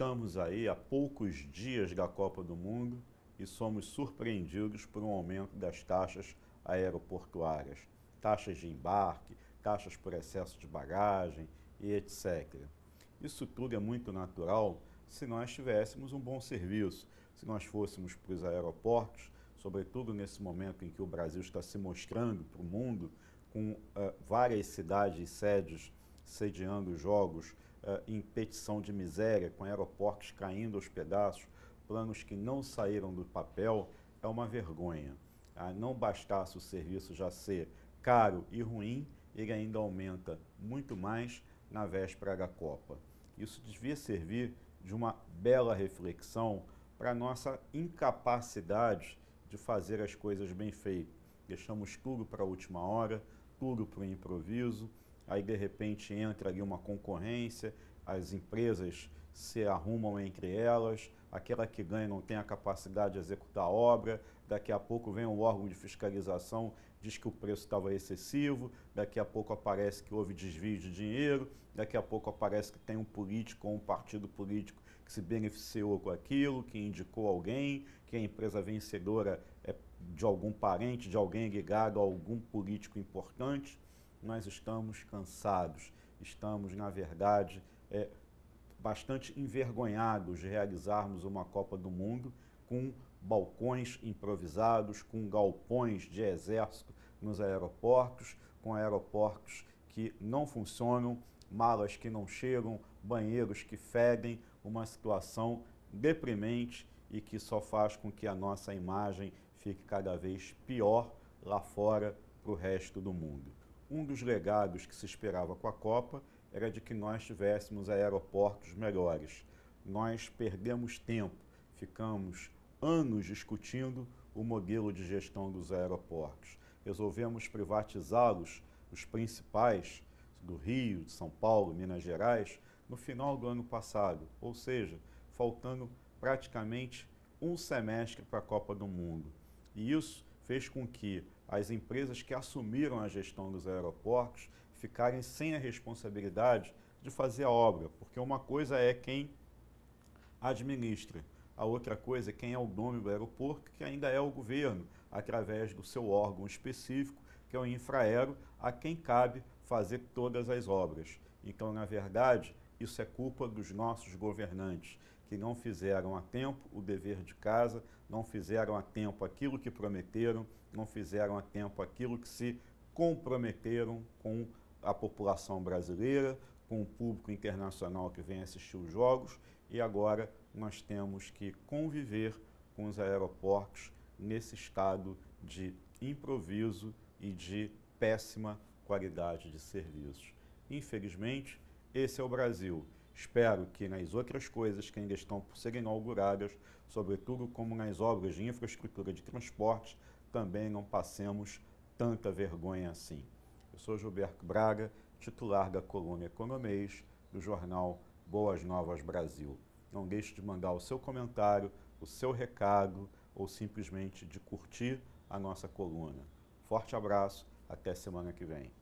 estamos aí a poucos dias da Copa do Mundo e somos surpreendidos por um aumento das taxas aeroportuárias, taxas de embarque, taxas por excesso de bagagem e etc. Isso tudo é muito natural se nós tivéssemos um bom serviço, se nós fôssemos para os aeroportos, sobretudo nesse momento em que o Brasil está se mostrando para o mundo, com uh, várias cidades e sedes sediando jogos uh, em petição de miséria, com aeroportos caindo aos pedaços, planos que não saíram do papel, é uma vergonha. Ah, não bastasse o serviço já ser caro e ruim, ele ainda aumenta muito mais na véspera da Copa. Isso devia servir de uma bela reflexão para nossa incapacidade de fazer as coisas bem feitas. Deixamos tudo para a última hora, tudo para o improviso, aí de repente entra ali uma concorrência, as empresas se arrumam entre elas, aquela que ganha não tem a capacidade de executar a obra, daqui a pouco vem um órgão de fiscalização, diz que o preço estava excessivo, daqui a pouco aparece que houve desvio de dinheiro, daqui a pouco aparece que tem um político ou um partido político que se beneficiou com aquilo, que indicou alguém, que a empresa vencedora é de algum parente, de alguém ligado a algum político importante nós estamos cansados, estamos, na verdade, é, bastante envergonhados de realizarmos uma Copa do Mundo com balcões improvisados, com galpões de exército nos aeroportos, com aeroportos que não funcionam, malas que não chegam, banheiros que fedem, uma situação deprimente e que só faz com que a nossa imagem fique cada vez pior lá fora para o resto do mundo. Um dos legados que se esperava com a Copa era de que nós tivéssemos aeroportos melhores. Nós perdemos tempo, ficamos anos discutindo o modelo de gestão dos aeroportos. Resolvemos privatizá-los, os principais, do Rio, de São Paulo, Minas Gerais, no final do ano passado, ou seja, faltando praticamente um semestre para a Copa do Mundo. E isso fez com que as empresas que assumiram a gestão dos aeroportos ficarem sem a responsabilidade de fazer a obra, porque uma coisa é quem administra, a outra coisa é quem é o dono do aeroporto, que ainda é o governo, através do seu órgão específico, que é o infraero, a quem cabe fazer todas as obras. Então, na verdade, isso é culpa dos nossos governantes que não fizeram a tempo o dever de casa, não fizeram a tempo aquilo que prometeram, não fizeram a tempo aquilo que se comprometeram com a população brasileira, com o público internacional que vem assistir os jogos e agora nós temos que conviver com os aeroportos nesse estado de improviso e de péssima qualidade de serviços. Infelizmente, esse é o Brasil. Espero que nas outras coisas que ainda estão por serem inauguradas, sobretudo como nas obras de infraestrutura de transportes, também não passemos tanta vergonha assim. Eu sou Gilberto Braga, titular da coluna Economês, do jornal Boas Novas Brasil. Não deixe de mandar o seu comentário, o seu recado ou simplesmente de curtir a nossa coluna. Forte abraço, até semana que vem.